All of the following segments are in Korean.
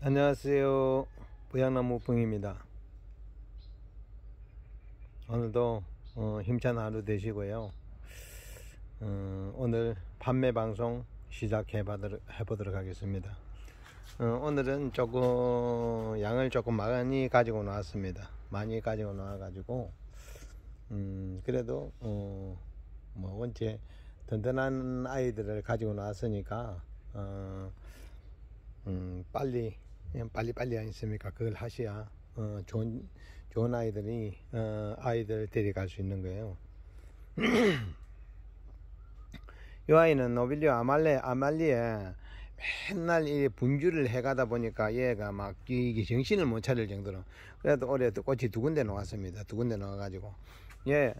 안녕하세요. 보양나무 풍입니다 오늘도 어, 힘찬 하루 되시고요. 어, 오늘 판매 방송 시작해 보도록 하겠습니다. 어, 오늘은 조금 양을 조금 많이 가지고 나왔습니다. 많이 가지고 나와가지고 음, 그래도 어, 뭐 원체 든든한 아이들을 가지고 나왔으니까 어, 음, 빨리 빨리빨리 아니십니까? 그걸 하셔야 어, 좋은, 좋은 아이들이 어, 아이들 데려갈 수 있는 거예요. 이 아이는 노빌리오 아말레 아말리에 맨날 이 분주를 해가다 보니까 얘가 막 이게 정신을 못 차릴 정도로 그래도 올해 도 꽃이 두 군데 나왔습니다. 두 군데 나와가지고 예.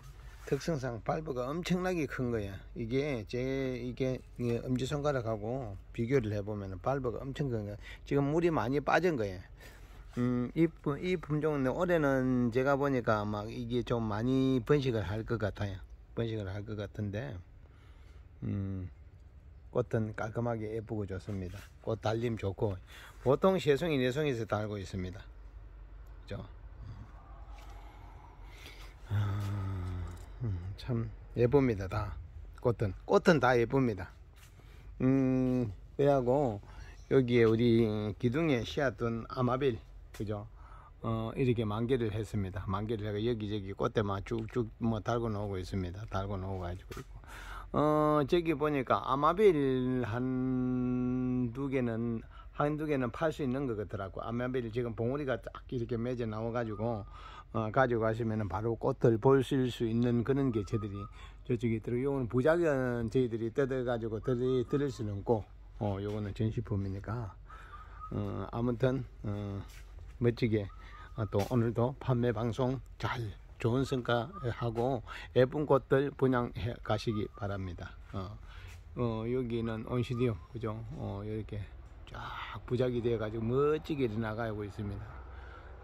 특성상 발브가 엄청나게 큰 거야 이게 제 이게 엄지손가락하고 비교를 해보면 발브가 엄청 큰 거야 지금 물이 많이 빠진 거야 음, 이, 이 품종은 올해는 제가 보니까 막 이게 좀 많이 번식을 할 것 같아요 번식을 할 것 같은데 음, 꽃은 깔끔하게 예쁘고 좋습니다 꽃 달림 좋고 보통 세송이 내송에서 네 달고 있습니다 그죠 참 예쁩니다 다 꽃은 꽃은 다 예쁩니다 음그래고 여기에 우리 기둥에 씌앗던 아마빌 그죠 어 이렇게 만개를 했습니다 만개를 해가 여기저기 꽃대만 쭉쭉 뭐 달고 나오고 있습니다 달고 나오고 가지고 있고 어 저기 보니까 아마빌 한 두 개는 한두 개는 팔 수 있는 것 같더라고. 암면베리 지금 봉우리가 쫙 이렇게 맺어 나와가지고 어, 가고가시면 바로 꽃을 보실 수 있는 그런 게 저들이 저쪽에 있더라고. 요거는 부작은 저희들이 뜯어가지고 들이, 들을 수는 없고 어, 요거는 전시품이니까 어, 아무튼 어, 멋지게 어, 또 오늘도 판매 방송 잘 좋은 성과하고 예쁜 꽃들 분양해 가시기 바랍니다. 어, 어 여기는 온시디움 그죠? 어, 이렇게 쫙 부작이 돼 가지고 멋지게 나가고 있습니다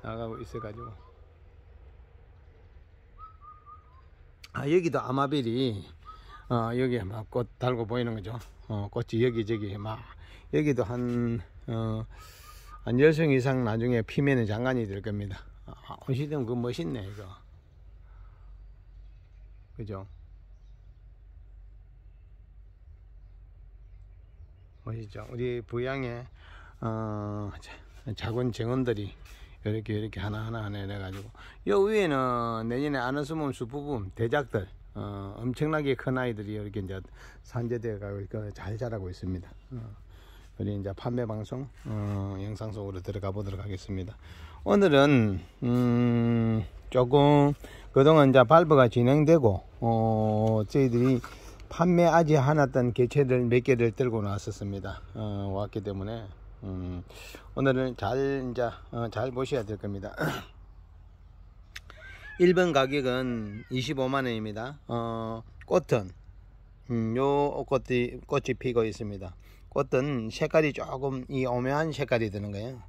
나가고 있어 가지고 아 여기도 아마벨이 어, 여기에 막꽃 달고 보이는 거죠 어, 꽃이 여기저기 막 여기도 한 어, 한 10성 이상 나중에 피면은 장관이 될 겁니다 아, 온시대는 그 멋있네 이거 그죠 보시죠 우리 부양의 어, 작은 정원들이 이렇게 이렇게 하나하나 하나 해가지고 요 위에는 내년에 아는수몸 수부분 대작들 어, 엄청나게 큰 아이들이 이렇게 이제 산재되어 가고 그 잘 자라고 있습니다 어, 우리 이제 판매 방송 어, 영상 속으로 들어가 보도록 하겠습니다 오늘은 음, 조금 그동안 이제 발표가 진행되고 어, 저희들이 판매하지 않았던 개체들 몇 개를 들고 나왔었습니다. 어, 왔기 때문에 음, 오늘은 잘 이제 어, 잘 보셔야 될 겁니다. 1번 가격은 25만원입니다. 어, 꽃은 음, 요 꽃이, 꽃이 피고 있습니다. 꽃은 색깔이 조금 이 오묘한 색깔이 드는 거예요.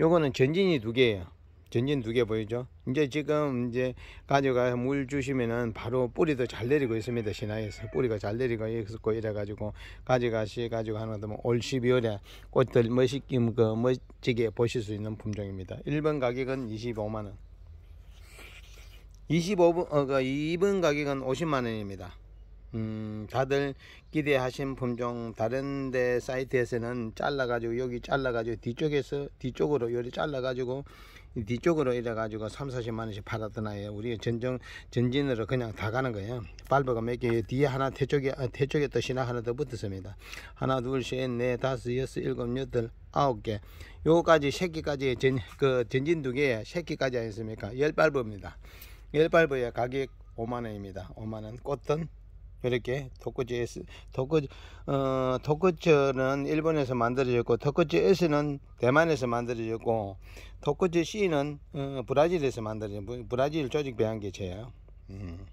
요거는 전진이 두 개예요. 전진 두개 보이죠? 이제 지금 이제 가져가 물 주시면은 바로 뿌리도 잘 내리고 있습니다. 신화에서 뿌리가 잘 내리고 있었고 이래가지고 가져가시 가지고 하나 도뭐올 12월에 꽃들 멋있게 뭐 그 멋지게 보실 수 있는 품종입니다. 1번 가격은 25만 원. 2 5분 어, 그 2번 가격은 50만 원입니다. 음, 다들 기대하신 품종 다른데 사이트에서는 잘라가지고 여기 잘라가지고 뒤쪽에서 뒤쪽으로 요리 잘라가지고 뒤쪽으로 이래가지고 3, 40만 원씩 팔았던 아예 우리 전정, 전진으로 그냥 다 가는 거예요. 발버가 몇 개, 뒤에 하나, 태쪽에, 아, 태쪽에 또 신화 하나 더 붙었습니다. 하나, 둘, 셋, 넷, 다섯, 여섯, 일곱, 여덟, 아홉 개. 요거까지, 새끼까지, 전, 그, 전진 두 개, 새끼까지 아니습니까? 열 발버입니다. 열 발버의 가격 5만원입니다. 5만원. 꽃은 이렇게 도코지S 도코 어도코즈는 일본에서 만들어졌고 도코지S는 대만에서 만들어졌고 도코즈 C는 어, 브라질에서 만들어진 브라질 조직 배양 개체예요. 음.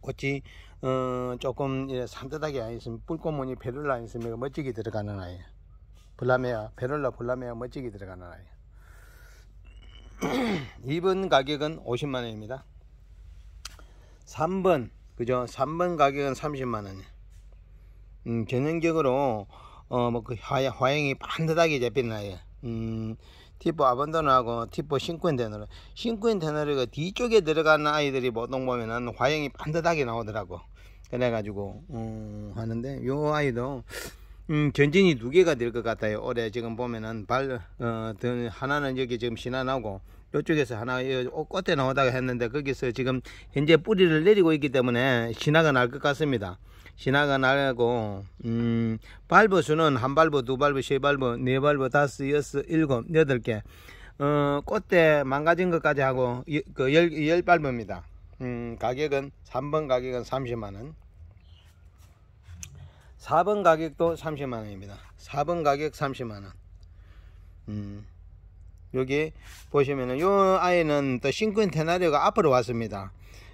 꽃이 어, 조금 산뜻하게 안 있으면 뿔꽃무늬 베를라 안 있으면 멋지게 들어가는 아이. 블라메아 베를라 블라메아 멋지게 들어가는 아이. 2번 가격은 50만 원입니다. 3번 그죠? 3번 가격은 30만원. 이 음, 전형적으로, 어, 뭐, 그 화, 화형이 반듯하게 잡힌나요 음, 티포 아번반나하고 티포 싱크인 테너르. 싱크인 테너르가 뒤쪽에 들어가는 아이들이 보통 보면은 화형이 반듯하게 나오더라고. 그래가지고, 음, 하는데, 요 아이도, 음, 전진이 두 개가 될 것 같아요. 올해 지금 보면은 발, 어, 하나는 여기 지금 신안나고 이쪽에서 하나 어, 꽃에 나오다가 했는데 거기서 지금 현재 뿌리를 내리고 있기 때문에 신화가 날 것 같습니다. 신화가 나고 음, 발버 수는 한 발버, 두 발버, 세 발버, 네 발버, 다섯, 여섯, 일곱, 여덟 개. 어, 꽃대 망가진 것까지 하고 그열 열 발버입니다. 음, 가격은 3번 가격은 30만 원. 4번 가격도 30만 원입니다. 4번 가격 30만 원. 음. 여기 보시면은 요 아이는 또 싱크테나리오가 앞으로 왔습니다.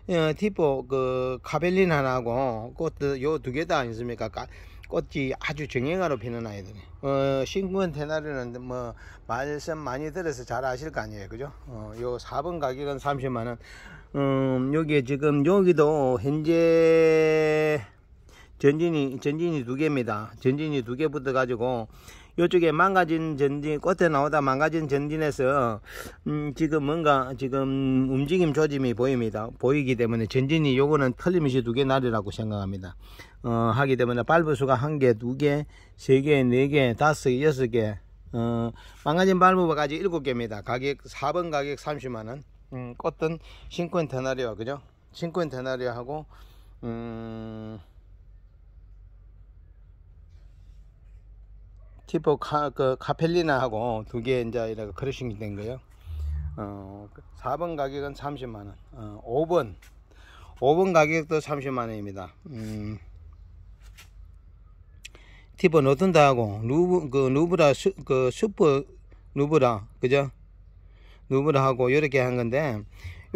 어, 티포 그 카벨린 하나고 꽃도 요 두 개 다있습니까 꽃이 아주 정형화로 피는 아이들 어, 싱크원 테나리는 뭐, 말씀 많이 들어서 잘 아실 거 아니에요. 그죠? 어, 요 4번 가격은 30만원. 음, 여기에 지금, 여기도 현재 전진이, 전진이 두 개입니다. 전진이 두 개 붙어가지고, 요쪽에 망가진 전진 꽃에 나오다 망가진 전진에서 음, 지금 뭔가 지금 움직임 조짐이 보입니다 보이기 때문에 전진이 요거는 틀림없이 두 개 날이라고 생각합니다 어, 하기 때문에 발부수가 한개두개세개네개 네 다섯 개 여섯 개 어, 망가진 발부까지 일곱 개입니다 가격 4번 가격 30만원 음, 꽃은 싱크엔 테나리와 그죠 싱크엔 테나리와 하고 음... 티포 카, 그 카펠리나하고 두개 이제 이렇게 크러싱이 된 거예요. 어, 4번 그 가격은 30만원. 어, 5번. 5번 가격도 30만원입니다. 음, 티포 노튼다하고 루브, 그 루브라, 슈, 그 슈퍼 루브라, 그죠? 루브라하고 이렇게 한 건데,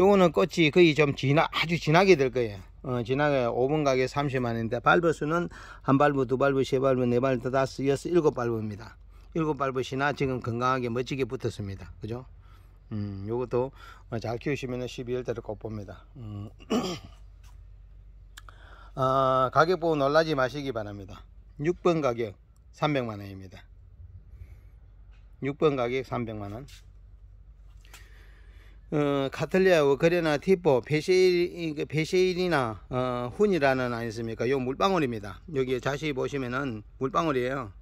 요거는 꽃이 거의 좀 진하, 아주 진하게 될 거예요. 어, 지나가요. 5분 가게 30만원인데 발부 수는 한 발부, 두 발부, 세 발부, 네 발부, 다섯, 여섯, 일곱 발부입니다. 일곱 발부시나 지금 건강하게 멋지게 붙었습니다. 그죠? 음, 요것도 잘 키우시면 12월달에 꼭 봅니다. 음. 아, 가격 보고 놀라지 마시기 바랍니다. 6번 가격 300만원입니다. 6번 가격 300만원. 카틀리아와 어, 그레나 티포 페셰일, 페이나 그 어, 훈이라는 아니습니까? 요 물방울입니다. 여기 자세히 보시면은 물방울이에요.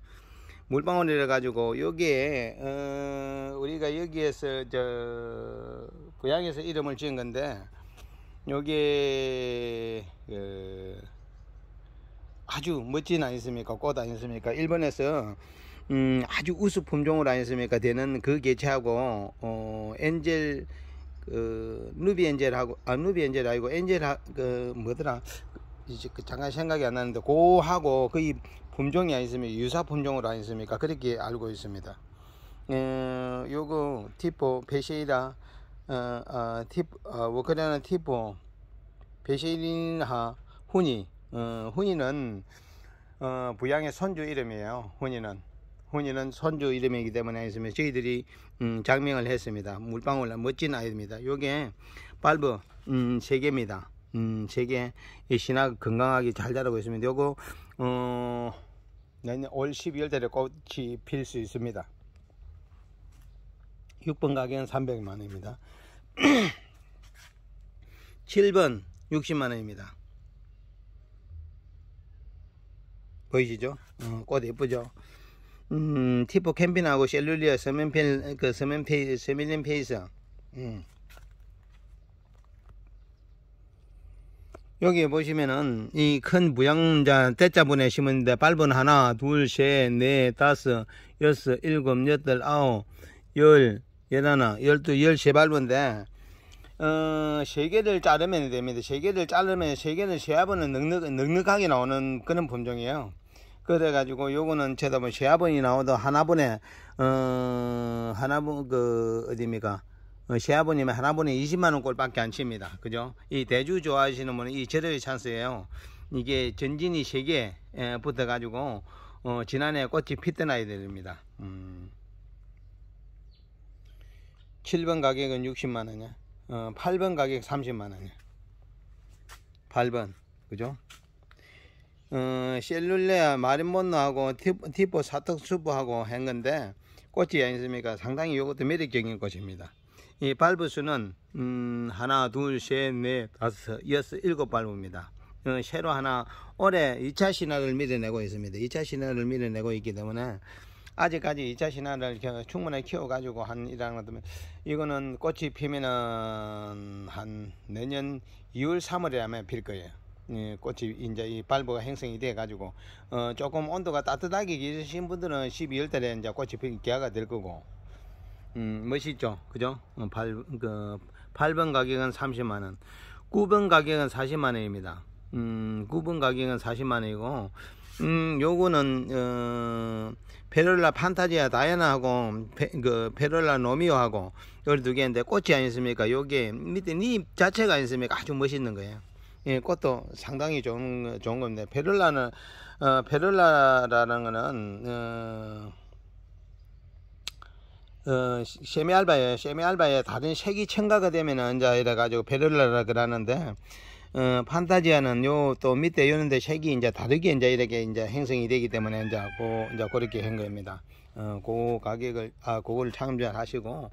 물방울이라 가지고 여기에 어, 우리가 여기에서 저 고향에서 이름을 지은 건데 여기에 그, 아주 멋진 아니습니까? 꽃 아니습니까? 일본에서 음, 아주 우수 품종으로 아니습니까? 되는 그 개체하고 어, 엔젤 그 누비 엔젤하고 아 누비 엔젤 아니고 엔젤 그 뭐더라 이제 그 잠깐 생각이 안 나는데 고하고 거의 품종이 아니습니까 유사 품종으로 아니습니까 그렇게 알고 있습니다. 어, 요거 티포 베시이라 어, 어, 티 어, 워크레나 티포 베시이나 아, 훈이 어, 훈이는 어, 부양의 선주 이름이에요. 훈이는 혼인은 선조 이름이기 때문에 있으면 저희들이 음, 장명을 했습니다. 물방울 멋진 아이입니다. 요게 발브 음, 세 개입니다. 음, 세개 신화 건강하게 잘 자라고 있습니다. 요거 어, 내년 올 12월 달에 꽃이 필 수 있습니다. 6번 가격은 300만 원입니다. 7번 60만 원입니다. 보이시죠? 어, 꽃 예쁘죠? 음, 티포 캠핑하고 셀룰리아 서멘펜그서멘페이 서밀린 페이서. 음. 예. 여기 보시면은 이 큰 무양자 대자분에 심은데 발은 하나, 둘, 셋, 넷, 다섯, 여섯, 일곱, 여덟, 아홉, 열, 열하나, 열두, 열세 발분데 어, 세 개를 자르면 됩니다. 세 개를 자르면 세 개는 세 화분은 넉넉, 넉넉하게 나오는 그런 품종이에요. 그래가지고 요거는 저도 뭐 시아본이 나오도 하나본에 어 하나본 그 어디입니까? 어, 시아버님의 하나본에 20만원 꼴밖에 안 칩니다. 그죠? 이 대주 좋아하시는 분은 이 절의 찬스예요. 이게 전진이 3개 붙어가지고 어, 지난해 꽃이 피던 아이들입니다. 음. 7번 가격은 60만원이야. 어, 8번 가격 30만원이야. 8번. 그죠? 어, 셀룰레아 마린몬노하고 티포 사특수부하고한 건데 꽃이 아니습니까 상당히 이것도 매력적인 꽃입니다 이 발부 수는 음, 하나 둘 셋 넷 다섯 여섯 일곱 발부입니다 어, 새로 하나 올해 2차 신화를 밀어내고 있습니다 2차 신화를 밀어내고 있기 때문에 아직까지 2차 신화를 충분히 키워가지고 한 이라는 것면 뭐 이거는 꽃이 피면은 한 내년 2월 3월에 아마 필 거예요 예, 꽃이 이제 이 발보가 행성이 돼 가지고 어 조금 온도가 따뜻하게 계신 분들은 12월 달에 이제 꽃이 피기 기아가 될 거고 음 멋있죠 그죠 8그 어, 8번 가격은 30만원 9번 가격은 40만원입니다 음 9번 가격은 40만원이고 음 요거는 어 페럴라 판타지아 다이아나하고 페, 그 페럴라 노미오하고 열두 개인데 꽃이 아니습니까 요게 밑에 잎 자체가 아니습니까 아주 멋있는 거예요 예, 꽃도 상당히 좋은, 좋은 겁니다. 페를라는, 어, 페를라라는 거는, 어, 어, 세미알바예요. 세미알바에 다른 색이 첨가가 되면은 이제 이래가지고 페를라라 그러는데 어, 판타지아는 요 또 밑에 요는데 색이 이제 다르게 이제 이렇게 이제 행성이 되기 때문에 이제 고 이제 그렇게 한 겁니다. 어, 그 가격을 아 그걸 참조하시고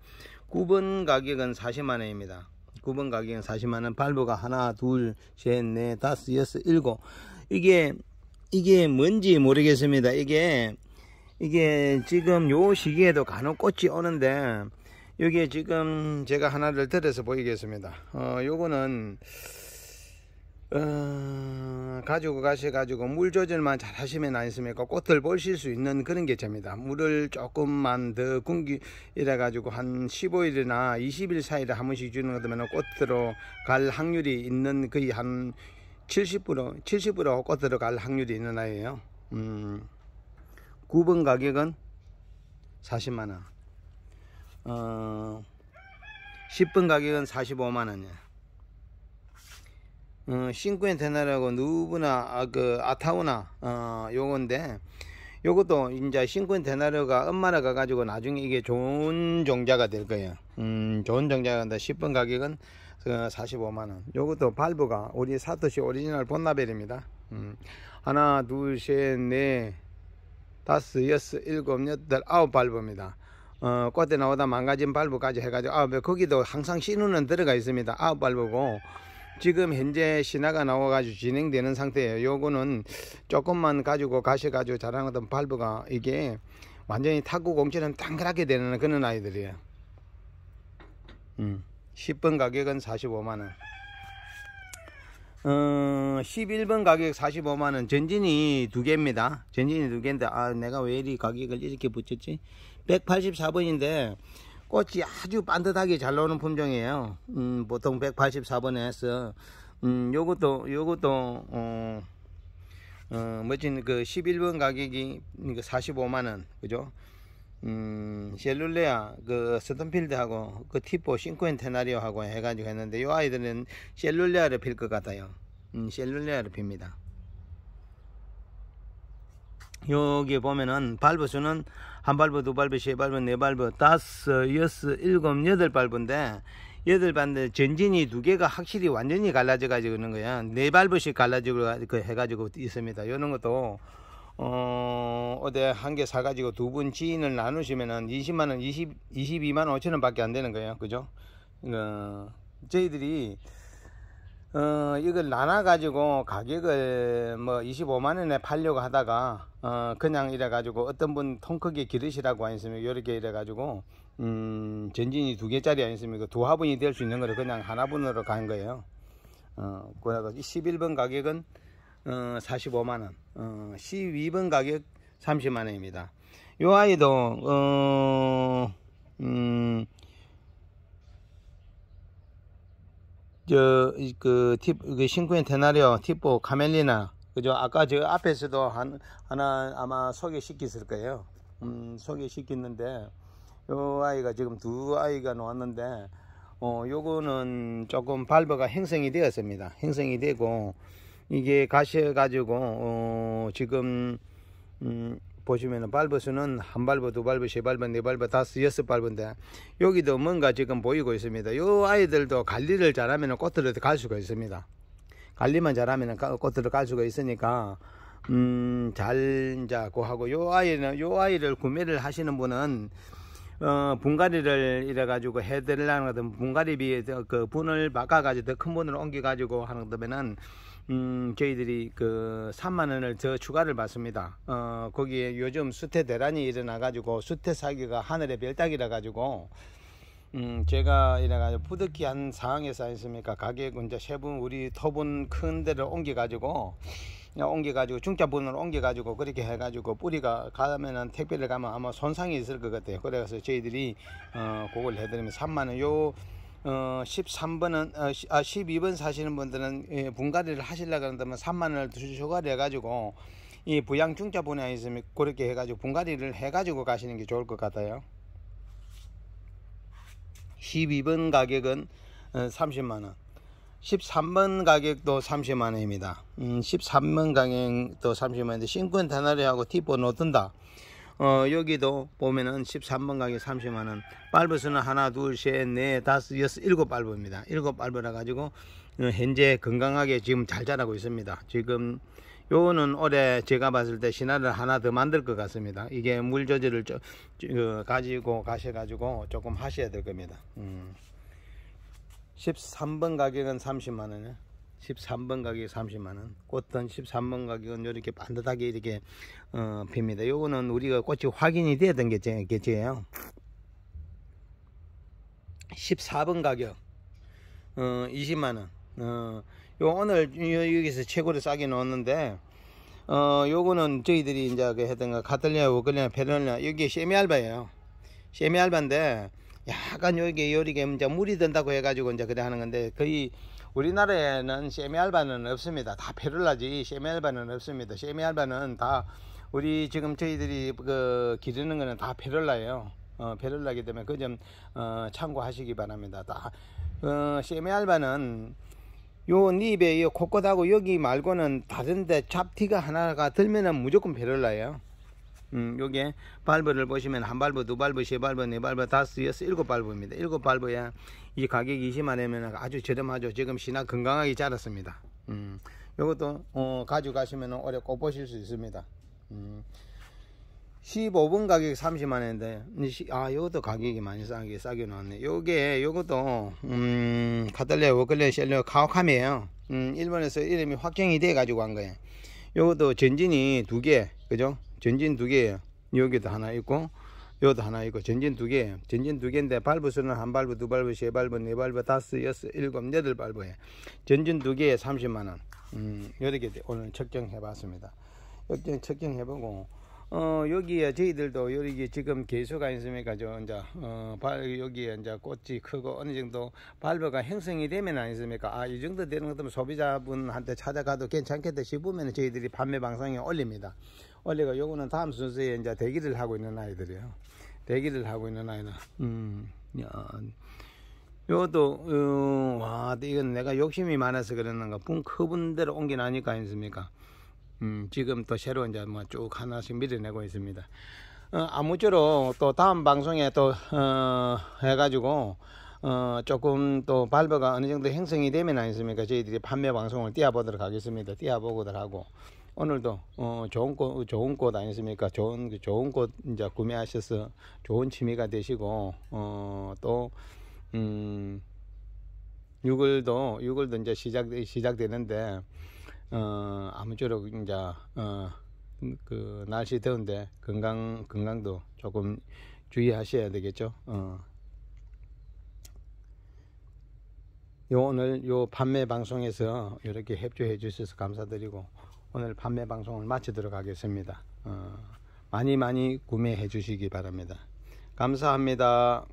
9번 가격은 40만 원입니다. 9번 가격은 40만원 발브가 하나 둘 셋 넷 다섯 여섯 일곱 이게 이게 뭔지 모르겠습니다 이게 이게 지금 요 시기에도 간혹 꽃이 오는데 여기에 지금 제가 하나를 들여서 보이겠습니다 어 요거는 어, 가지고 가셔가지고 물 조절만 잘 하시면 안심니까 꽃을 보실 수 있는 그런 게제입니다 물을 조금만 더 굶기 이래 가지고 한 15일이나 20일 사이를한 번씩 주는 거면 꽃으로 갈 확률이 있는 거의 한 70% 70% 꽃으로 갈 확률이 있는 아이예요 음, 9번 가격은 40만원 어, 10번 가격은 45만원이에요 어, 신쿠엔테나라고 누브나 아, 그 아타우나 어, 요건데 요것도 이제 신쿠엔테나라가 엄마라 가가지고 나중에 이게 좋은 종자가 될 거예요. 음, 좋은 종자가 된다. 10번 가격은 45만원. 어, 요것도 발브가 우리 사토시 오리지널 본나벨입니다. 음, 하나, 둘, 셋, 넷, 다섯, 여섯, 일곱, 여덟, 아홉 발브입니다. 어, 꽃에 나오다 망가진 발브까지 해가지고 아홉, 거기도 항상 신우는 들어가 있습니다. 아홉 발브고. 지금 현재 신화가 나와가지고 진행되는 상태예요. 요거는 조금만 가지고 가셔가지고 자랑하던 발브가 이게 완전히 타구 공처럼 당그랗게 되는 그런 아이들이에요. 음. 10번 가격은 45만원. 어, 11번 가격 45만원. 전진이 두 개입니다. 전진이 두 개인데, 아, 내가 왜이리 가격을 이렇게 붙였지? 184번인데, 꽃이 아주 반듯하게 잘 나오는 품종이에요. 음, 보통 184번에서 음, 요것도 요것도 어, 어, 멋진 그 11번 가격이 45만 원. 그죠? 음, 셀룰레아 그 스톤필드하고 그 티포 싱크엔테나리오하고해 가지고 했는데 요 아이들은 셀룰레아를 필 것 같아요. 음, 셀룰레아를 빕니다 여기 보면은 발부 수는 한 발부, 두 발부, 세 발부, 네 발부, 다섯, 여섯, 일곱, 여덟 발부인데 여덟 반데 전진이 두 개가 확실히 완전히 갈라져 가지고 있는 거야. 네 발부씩 갈라지고 그 해가지고 있습니다. 이런 것도 어 어디 한 개 사가지고 두 분 지인을 나누시면은 2 0만 원, 2십이십만5천원 밖에 안 되는 거예요. 그죠? 어, 저희들이 어, 이걸 나눠가지고 가격을 뭐 25만원에 팔려고 하다가, 어, 그냥 이래가지고 어떤 분 통 크게 기르시라고 아니으면 요렇게 이래가지고, 음, 전진이 두 개짜리 아니습니까두 화분이 될 수 있는 거를 그냥 하나분으로 간 거예요. 어, 그 11번 가격은, 어, 45만원, 어, 12번 가격 30만원입니다. 요 아이도, 어, 음, 저그팁그 신쿠엔 테나리오 티포 카멜리나 그죠 아까 저 앞에서도 한 하나 아마 소개시켰을 거예요 음 소개시켰는데 요 아이가 지금 두 아이가 나왔는데 어 요거는 조금 발버가 행성이 되었습니다 행성이 되고 이게 가셔 가지고 어 지금 음 보시면 발버스는 한 발버, 두 발버, 세 발버, 네 발버, 다섯, 여섯 발버인데 여기도 뭔가 지금 보이고 있습니다. 요 아이들도 관리를 잘하면 꽃으로 갈 수가 있습니다. 관리만 잘하면 꽃으로 갈 수가 있으니까 음잘 자고 하고 요 아이는 요 아이를 구매를 하시는 분은 어, 분갈이를 이래가지고 해드리려는 거든 분갈이 비해 그 분을 바꿔가지고 더 큰 분을 옮겨가지고 하는 거면은 음, 저희들이 그 3만 원을 더 추가를 받습니다. 어, 거기에 요즘 수태 대란이 일어나가지고 수태 사기가 하늘의 별따기라 가지고 음, 제가 이래가지고 부득이 한 상황에서 아니습니까? 가게 이제 세분 우리 토분 큰 데를 옮겨가지고 어, 옮겨가지고 중자분으로 옮겨가지고 그렇게 해가지고 뿌리가 가면은 택배를 가면 아마 손상이 있을 것 같아요. 그래서 저희들이 어, 그걸 해드리면 3만원 요 어, 13번은, 어, 아, 12번 사시는 분들은 예, 분갈이를 하시려고 한다면 3만원을 추가를 해가지고 이 부양 중자 분양이 있으면 그렇게 해가지고 분갈이를 해가지고 가시는 게 좋을 것 같아요. 12번 가격은 어, 30만원. 13번 가격도 30만원입니다. 음, 13번 가격도 30만원인데 싱크엔 테나리하고 티포 놓든다. 어, 여기도 보면은 13번 가격 30만원. 발브스는 하나, 둘, 셋, 넷, 다섯, 여섯, 일곱 발브입니다. 일곱 발브라 가지고, 어, 현재 건강하게 지금 잘 자라고 있습니다. 지금, 요거는 올해 제가 봤을 때 신화를 하나 더 만들 것 같습니다. 이게 물 조절을 저, 저 어, 가지고 가셔가지고 조금 하셔야 될 겁니다. 음. 13번 가격은 30만원에 이 13번 가격이 30만원 꽃은 13번 가격은 이렇게 반듯하게 이렇게 어, 핍니다 요거는 우리가 꽃이 확인이 돼야 되 게겠지요 14번 가격 어, 20만원 어, 요 오늘 여기서 최고로 싸게 넣었는데 어, 요거는 저희들이 이제 그 했던 거 카탈리아, 워클리아, 페르리아 여기 세미알바예요 세미알바인데 약간 여기 요리가 이제 물이 든다고 해가지고 이제 그래 하는 건데 거의 우리나라에는 세미알바는 없습니다. 다 페를라지 세미알바는 없습니다. 세미알바는 다 우리 지금 저희들이 그 기르는 거는 다 페를라예요. 어, 페를라기 때문에 그점 어, 참고하시기 바랍니다. 다 어, 세미알바는 요 닙에 요코콧하고 여기 말고는 다른데 잡티가 하나가 들면은 무조건 페를라예요. 음, 요게 발브를 보시면 한 발브, 두 발브, 세 발브, 네 발브, 다섯, 여섯, 일곱 발브입니다. 일곱 발브야 이 가격이 20만 원이면 아주 저렴하죠. 지금 신나 건강하게 자랐습니다. 음, 요것도 어, 가져가시면 오래 꽃보실 수 있습니다. 음, 15분 가격 30만 원인데 아 요것도 가격이 많이 싸게 싸게 나왔네. 요게 요것도 음, 카탈레 워클레 셀레 카오캄이에요. 음, 일본에서 이름이 확정이 돼 가지고 한 거예요. 요것도 전진이 두 개, 그죠? 전진 두 개, 여기도 하나 있고, 여기도 하나 있고, 전진 두 개, 전진 두 개인데, 발부 수는 한 발부, 두 발부, 세 발부, 네 발부, 다섯, 여섯, 일곱, 여덟 발부에. 전진 두 개에 30만원. 음, 이렇게 오늘 측정해 봤습니다. 측정, 측정해 보고, 어, 여기에 저희들도 여기 지금 개수가 있습니까저 이제 어, 발 여기에 이제 꽃이 크고 어느 정도 발버가 형성이 되면 아니습니까? 아, 이 정도 되는 것도 소비자분한테 찾아가도 괜찮겠다 싶으면 저희들이 판매 방송에 올립니다. 원래가 요거는 다음 순서에 이제 대기를 하고 있는 아이들이에요. 대기를 하고 있는 아이는 음. 요것도 어, 와 이건 내가 욕심이 많아서 그러는가 분 커분대로 옮겨나니까 아니습니까 음, 지금 또 새로 이제 뭐쭉 하나씩 밀어내고 있습니다 어, 아무쪼록 또 다음 방송에 또 어, 해가지고 어, 조금 또 발버가 어느 정도 형성이 되면 아니습니까 저희들이 판매 방송을 띄워보도록 하겠습니다 띄워보고들 하고 오늘도 어, 좋은 꽃 좋은 꽃아니습니까 좋은 좋은 꽃 이제 구매하셔서 좋은 취미가 되시고 어, 또 음, 6월도 6월도 이제 시작 시작되는데 어, 아무쪼록 이제 어, 그 날씨 더운데 건강 건강도 조금 주의하셔야 되겠죠. 어. 요 오늘 요 판매 방송에서 이렇게 협조해 주셔서 감사드리고 오늘 판매 방송을 마치도록 하겠습니다. 어, 많이 많이 구매해 주시기 바랍니다. 감사합니다.